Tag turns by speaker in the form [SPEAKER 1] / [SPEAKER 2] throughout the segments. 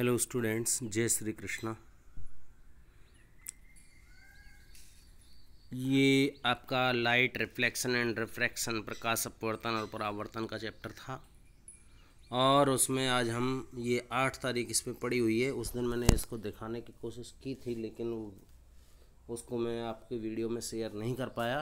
[SPEAKER 1] hello students जय श्री कृष्णा ये आपका लाइट रिफ्लेक्शन एंड रिफ्रैक्शन प्रकाश अपवर्तन और परावर्तन का चैप्टर था और उसमें आज हम ये आठ तारीख इसमें पड़ी हुई है उस दिन मैंने इसको दिखाने की कोशिश की थी लेकिन उसको मैं आपके वीडियो में शेयर नहीं कर पाया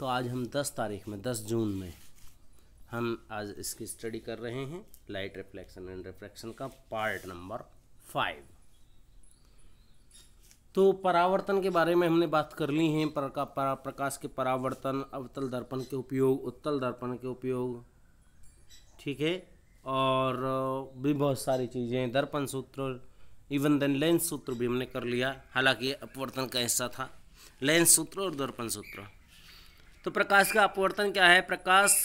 [SPEAKER 1] तो आज हम दस तारीख में दस जून में हम आज इसकी स्टडी कर रहे हैं लाइट रिफ्लेक्शन एंड रिफ्लेक्शन का पार्ट नंबर फाइव तो परावर्तन के बारे में हमने बात कर ली है प्रकाश के परावर्तन अवतल दर्पण के उपयोग उत्तल दर्पण के उपयोग ठीक है और भी बहुत सारी चीज़ें दर्पण सूत्र इवन देन लेंस सूत्र भी हमने कर लिया हालांकि अपवर्तन का हिस्सा था लेंस सूत्र और दर्पण सूत्र तो प्रकाश का अपवर्तन क्या है प्रकाश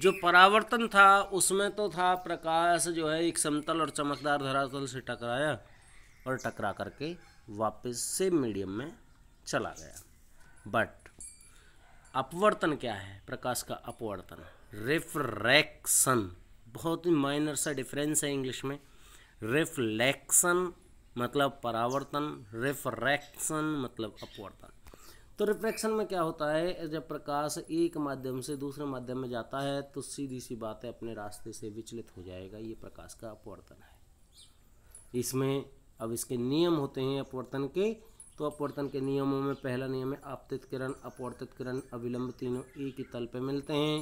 [SPEAKER 1] जो परावर्तन था उसमें तो था प्रकाश जो है एक समतल और चमकदार धरातल से टकराया और टकरा करके वापस से मीडियम में चला गया बट अपवर्तन क्या है प्रकाश का अपवर्तन रिफ्रैक्शन बहुत ही माइनर सा डिफरेंस है इंग्लिश में रिफ्लेक्शन मतलब परावर्तन रिफ्रैक्शन मतलब अपवर्तन तो रिफ्रैक्शन में क्या होता है जब प्रकाश एक माध्यम से दूसरे माध्यम में जाता है तो सीधी सी बात है अपने रास्ते से विचलित हो जाएगा ये प्रकाश का अपवर्तन है इसमें अब इसके नियम होते हैं अपवर्तन के तो अपवर्तन के नियमों में पहला नियम है आपतित किरण अपवर्तित किरण अविलंब तीनों एक ही तल पर मिलते हैं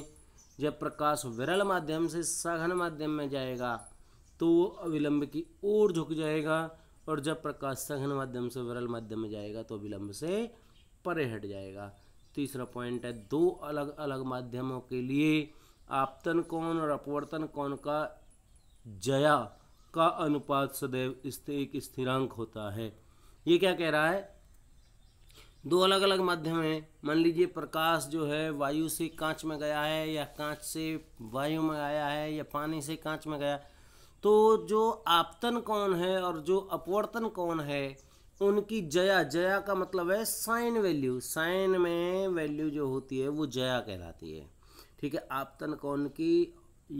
[SPEAKER 1] जब प्रकाश विरल माध्यम से सघन माध्यम में जाएगा तो वो अविलंब की ओर झुक जाएगा और जब प्रकाश सघन माध्यम से विरल माध्यम में जाएगा तो अविलंब से परे हट जाएगा तीसरा पॉइंट है दो अलग अलग माध्यमों के लिए आपतन कौन और अपवर्तन कौन का जया का अनुपात सदैव एक स्थिरांक होता है ये क्या कह रहा है दो अलग अलग माध्यम हैं मान लीजिए प्रकाश जो है वायु से कांच में गया है या कांच से वायु में आया है या पानी से कांच में गया तो जो आपतन कौन है और जो अपवर्तन कौन है तो उनकी जया जया का मतलब है साइन वैल्यू साइन में वैल्यू जो होती है वो जया कहलाती है ठीक है आपतन कौन की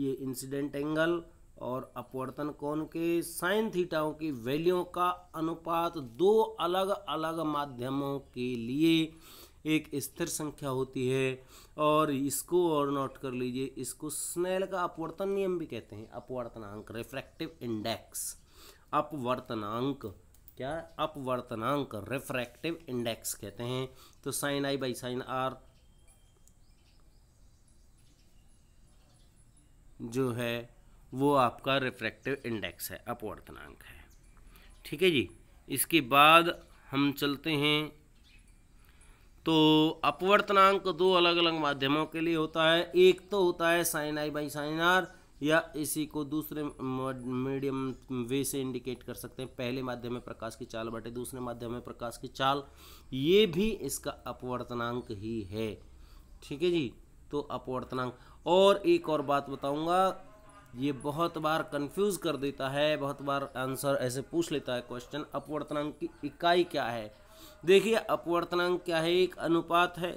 [SPEAKER 1] ये इंसिडेंट एंगल और अपवर्तन कौन के साइन थीटाओं की वैल्यू का अनुपात दो अलग अलग माध्यमों के लिए एक स्थिर संख्या होती है और इसको और नोट कर लीजिए इसको स्नेल का अपवर्तन नियम भी कहते हैं अपवर्तनांक रिफ्रैक्टिव इंडेक्स अपवर्तनांक क्या अपवर्तनांक रिफ्रैक्टिव इंडेक्स कहते हैं तो sine I by sine R जो है वो आपका रिफ्रैक्टिव इंडेक्स है अपवर्तनांक है ठीक है जी इसके बाद हम चलते हैं तो अपवर्तनांक दो अलग अलग माध्यमों के लिए होता है एक तो होता है sine I by sine R या इसी को दूसरे मीडियम वे से इंडिकेट कर सकते हैं पहले माध्यम में प्रकाश की चाल बटे दूसरे माध्यम में प्रकाश की चाल ये भी इसका अपवर्तनांक ही है ठीक है जी तो अपवर्तनांक और एक और बात बताऊंगा ये बहुत बार कंफ्यूज कर देता है बहुत बार आंसर ऐसे पूछ लेता है क्वेश्चन अपवर्तनांक की इकाई क्या है देखिए अपवर्तनांक क्या है एक अनुपात है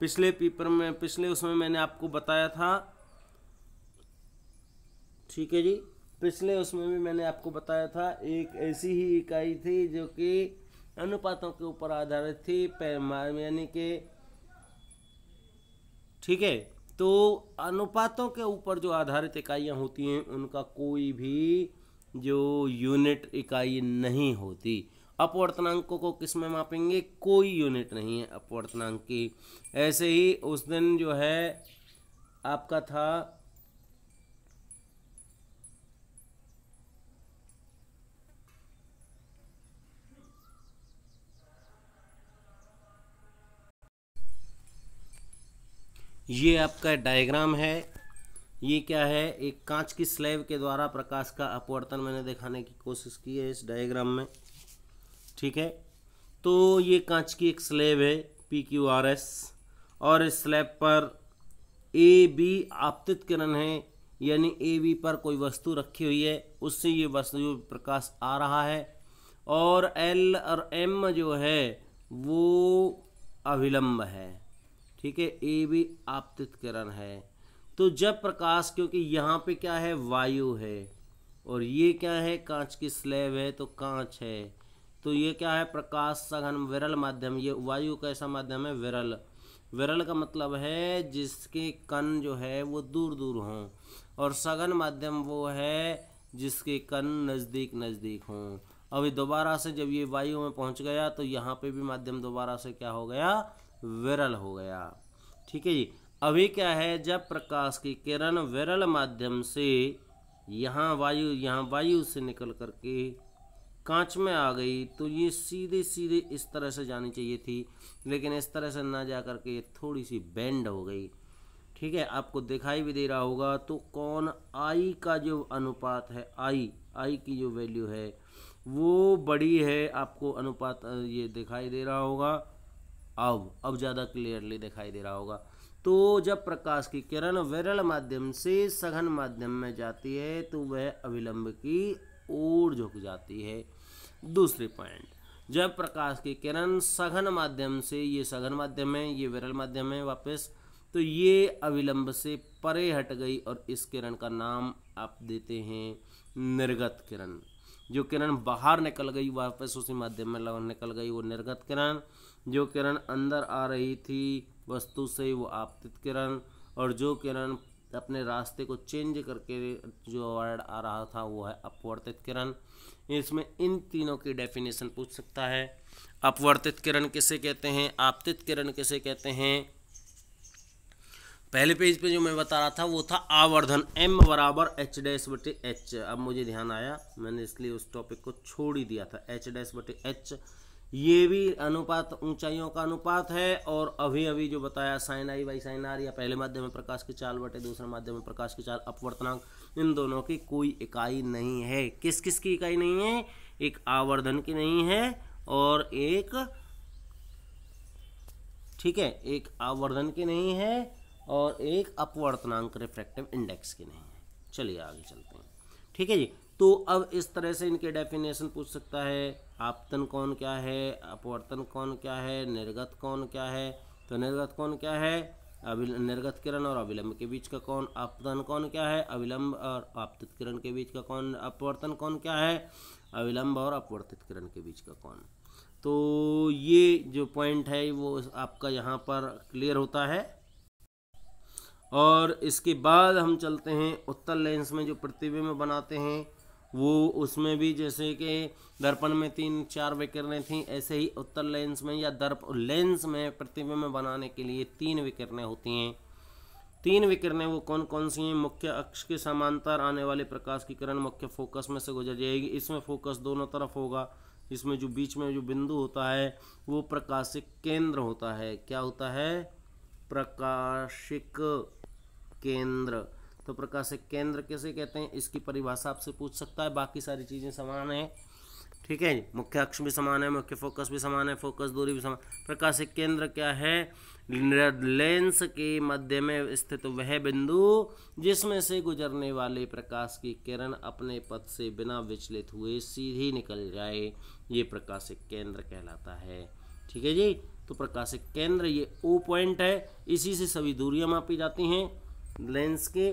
[SPEAKER 1] पिछले पेपर में पिछले उसमें मैंने आपको बताया था ठीक है जी पिछले उसमें भी मैंने आपको बताया था एक ऐसी ही इकाई थी जो कि अनुपातों के ऊपर आधारित थी पैमा यानी कि ठीक है तो अनुपातों के ऊपर जो आधारित इकाइयाँ होती हैं उनका कोई भी जो यूनिट इकाई नहीं होती अपवर्तनांकों को किस में मापेंगे कोई यूनिट नहीं है अपवर्तनांक की ऐसे ही उस दिन जो है आपका था ये आपका डायग्राम है ये क्या है एक कांच की स्लैब के द्वारा प्रकाश का अपवर्तन मैंने दिखाने की कोशिश की है इस डायग्राम में ठीक है तो ये कांच की एक स्लैब है पी क्यू आर एस और इस स्लैब पर ए बी आपतित किरण है यानी ए बी पर कोई वस्तु रखी हुई है उससे ये वस्तु प्रकाश आ रहा है और एल और एम जो है वो अभिलंब है ठीक है ए भी आपतित किरण है तो जब प्रकाश क्योंकि यहाँ पे क्या है वायु है और ये क्या है कांच की स्लेब है तो कांच है तो ये क्या है प्रकाश सघन विरल माध्यम ये वायु कैसा माध्यम है विरल विरल का मतलब है जिसके कन जो है वो दूर दूर हों और सघन माध्यम वो है जिसके कन नज़दीक नज़दीक हों अभी दोबारा से जब ये वायु में पहुंच गया तो यहाँ पे भी माध्यम दोबारा से क्या हो गया विरल हो गया ठीक है जी अभी क्या है जब प्रकाश की किरण विरल माध्यम से यहाँ वायु यहाँ वायु से निकल करके कांच में आ गई तो ये सीधे सीधे इस तरह से जानी चाहिए थी लेकिन इस तरह से ना जा करके ये थोड़ी सी बेंड हो गई ठीक है आपको दिखाई भी दे रहा होगा तो कौन आई का जो अनुपात है आई आई की जो वैल्यू है वो बड़ी है आपको अनुपात ये दिखाई दे रहा होगा अब अब ज़्यादा क्लियरली दिखाई दे रहा होगा तो जब प्रकाश की किरण विरल माध्यम से सघन माध्यम में जाती है तो वह अविलंब की ओर झुक जाती है दूसरे पॉइंट जब प्रकाश की किरण सघन माध्यम से ये सघन माध्यम है ये विरल माध्यम है वापस तो ये अविलंब से परे हट गई और इस किरण का नाम आप देते हैं निर्गत किरण जो किरण बाहर निकल गई वापस उसी माध्यम में निकल गई वो निर्गत किरण जो किरण अंदर आ रही थी वस्तु से वो आपतित किरण और जो किरण अपने रास्ते को चेंज करके जो वर्ड आ रहा था वो है अपवर्तित किरण इसमें इन तीनों की डेफिनेशन पूछ सकता है अपवर्तित किरण किसे कहते हैं आपतित किरण किसे कहते हैं पहले पेज पे जो मैं बता रहा था वो था आवर्धन एम बराबर एच डैश बटे एच अब मुझे ध्यान आया मैंने इसलिए उस टॉपिक को छोड़ ही दिया था एच डैश बटे एच ये भी अनुपात ऊंचाइयों का अनुपात है और अभी अभी जो बताया sine I by sine R या पहले माध्यम में प्रकाश की चाल बटे दूसरे माध्यम में प्रकाश की चाल अपवर्तनांक इन दोनों की कोई इकाई नहीं है किस किस की इकाई नहीं है एक आवर्धन की नहीं है और एक ठीक है एक आवर्धन की नहीं है और एक अपवर्तनांक रिफ्रैक्टिव इंडेक्स की नहीं है चलिए आगे चलते हैं ठीक है जी तो अब इस तरह से इनके डेफिनेशन पूछ सकता है आपतन कौन क्या है अपवर्तन कौन क्या है निर्गत कौन क्या है तो निर्गत कौन क्या है अभिल निर्गत किरण और अविलंब के बीच का कौन अपतन कौन क्या है अविलंब और आपतित किरण के बीच का कौन अपवर्तन कौन क्या है अविलंब और अपवर्तित किरण के बीच का कौन तो ये जो पॉइंट है वो आपका यहाँ पर क्लियर होता है और इसके बाद हम चलते हैं उत्तर लेंस में जो प्रतिबिंब बनाते हैं वो उसमें भी जैसे कि दर्पण में तीन चार विकरणें थीं ऐसे ही उत्तर लेंस में या दर्प लेंस में प्रतिबिंब बनाने के लिए तीन विकरणें होती हैं तीन विकरणें वो कौन कौन सी हैं मुख्य अक्ष के समांतर आने वाले प्रकाश की किरण मुख्य फोकस में से गुजर जाएगी इसमें फोकस दोनों तरफ होगा इसमें जो बीच में जो बिंदु होता है वो प्रकाशिक केंद्र होता है क्या होता है प्रकाशिक केंद्र तो प्रकार केंद्र कैसे कहते हैं इसकी परिभाषा आपसे पूछ सकता है बाकी सारी चीज़ें समान है ठीक है मुख्य अक्ष भी समान है मुख्य फोकस भी समान है फोकस दूरी भी समान प्रकाश केंद्र क्या है लेंस के मध्य में स्थित वह बिंदु जिसमें से गुजरने वाले प्रकाश की किरण अपने पथ से बिना विचलित हुए सीधी निकल जाए ये प्रकाशिक केंद्र कहलाता है ठीक है जी तो प्रकाशिक केंद्र ये ओ पॉइंट है इसी से सभी दूरियां मापी जाती हैं लेंस के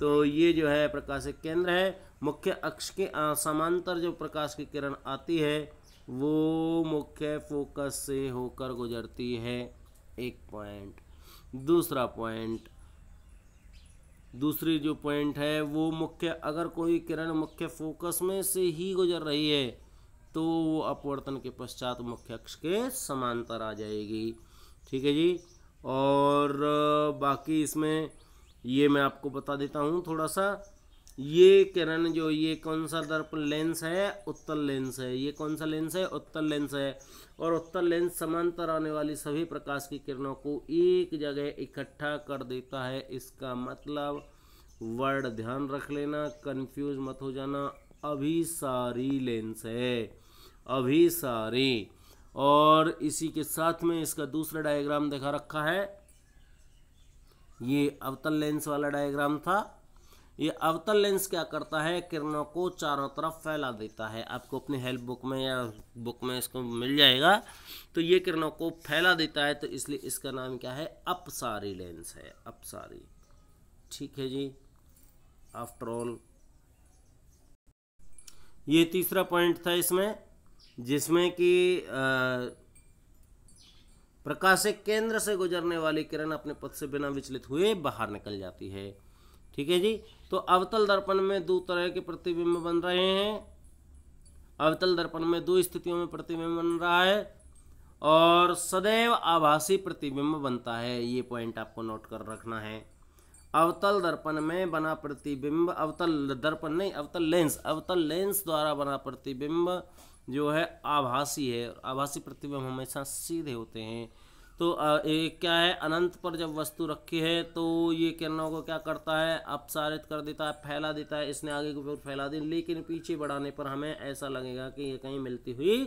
[SPEAKER 1] तो ये जो है प्रकाशिक केंद्र है मुख्य अक्ष के समांतर जो प्रकाश की किरण आती है वो मुख्य फोकस से होकर गुजरती है एक पॉइंट दूसरा पॉइंट दूसरी जो पॉइंट है वो मुख्य अगर कोई किरण मुख्य फोकस में से ही गुजर रही है तो वो अपवर्तन के पश्चात मुख्य अक्ष के समांतर आ जाएगी ठीक है जी और बाकी इसमें ये मैं आपको बता देता हूँ थोड़ा सा ये किरण जो ये कौन सा दर्पण लेंस है उत्तल लेंस है ये कौन सा लेंस है उत्तल लेंस है और उत्तल लेंस समांतर आने वाली सभी प्रकाश की किरणों को एक जगह इकट्ठा कर देता है इसका मतलब वर्ड ध्यान रख लेना कंफ्यूज मत हो जाना अभी सारी लेंस है अभी सारी और इसी के साथ में इसका दूसरा डायग्राम दिखा रखा है ये अवतल लेंस वाला डायग्राम था ये अवतल लेंस क्या करता है किरणों को चारों तरफ फैला देता है आपको अपनी हेल्प बुक में या बुक में इसको मिल जाएगा तो ये किरणों को फैला देता है तो इसलिए इसका नाम क्या है अपसारी लेंस है अपसारी ठीक है जी आफ्टर ऑल ये तीसरा पॉइंट था इसमें जिसमें कि प्रकाश केंद्र से गुजरने वाली किरण अपने पथ से बिना विचलित हुए बाहर निकल जाती है ठीक है जी तो अवतल दर्पण में दो तरह के प्रतिबिंब बन रहे हैं अवतल दर्पण में दो स्थितियों में प्रतिबिंब बन रहा है और सदैव आभासी प्रतिबिंब बनता है ये पॉइंट आपको नोट कर रखना है अवतल दर्पण में बना प्रतिबिंब अवतल दर्पण नहीं अवतल लेंस अवतल लेंस द्वारा बना प्रतिबिंब जो है आभासी है आभासी प्रतिबिंब हमेशा सीधे होते हैं तो एक क्या है अनंत पर जब वस्तु रखी है तो ये किरणों को क्या करता है अपसारित कर देता है फैला देता है इसने आगे की ओर फैला दी लेकिन पीछे बढ़ाने पर हमें ऐसा लगेगा कि ये कहीं मिलती हुई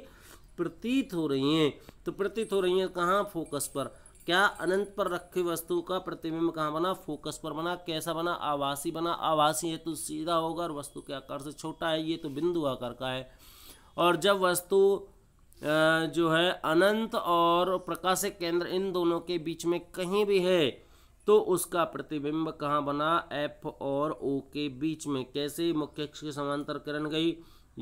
[SPEAKER 1] प्रतीत हो रही हैं तो प्रतीत हो रही हैं कहाँ फोकस पर क्या अनंत पर रखी वस्तु का प्रतिबिंब कहाँ बना फोकस पर बना कैसा बना आवासी बना आवासी है तो सीधा होगा और वस्तु के आकार से छोटा है ये तो बिंदु आकार का है और जब वस्तु जो है अनंत और प्रकाश केंद्र इन दोनों के बीच में कहीं भी है तो उसका प्रतिबिंब कहाँ बना एफ और ओ के बीच में कैसे मुख्य अक्ष के समांतर किरण गई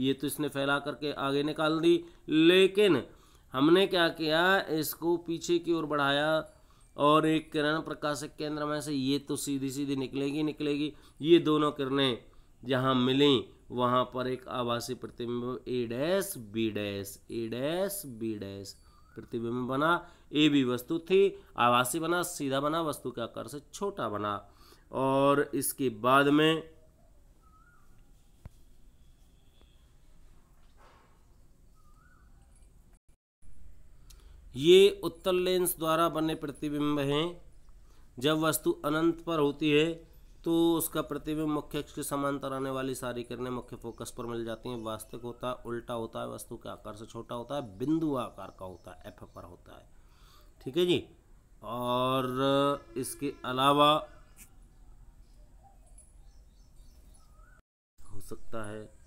[SPEAKER 1] ये तो इसने फैला करके आगे निकाल दी लेकिन हमने क्या किया इसको पीछे की ओर बढ़ाया और एक किरण प्रकाशक केंद्र में से ये तो सीधी सीधी निकलेगी निकलेगी ये दोनों किरणें जहाँ मिलें वहां पर एक आवासीय प्रतिबिंब A dash B dash A dash B dash प्रतिबिंब बना ए भी वस्तु थी आवासीय बना सीधा बना वस्तु के आकार से छोटा बना और इसके बाद में ये उत्तर लेंस द्वारा बने प्रतिबिंब हैं जब वस्तु अनंत पर होती है तो उसका प्रतिबिंब मुख्य अक्ष के समांतर आने वाली सारी किरणें मुख्य फोकस पर मिल जाती हैं वास्तविक होता है उल्टा होता है वस्तु के आकार से छोटा होता है बिंदु आकार का होता है एफ पर होता है ठीक है जी और इसके अलावा हो सकता है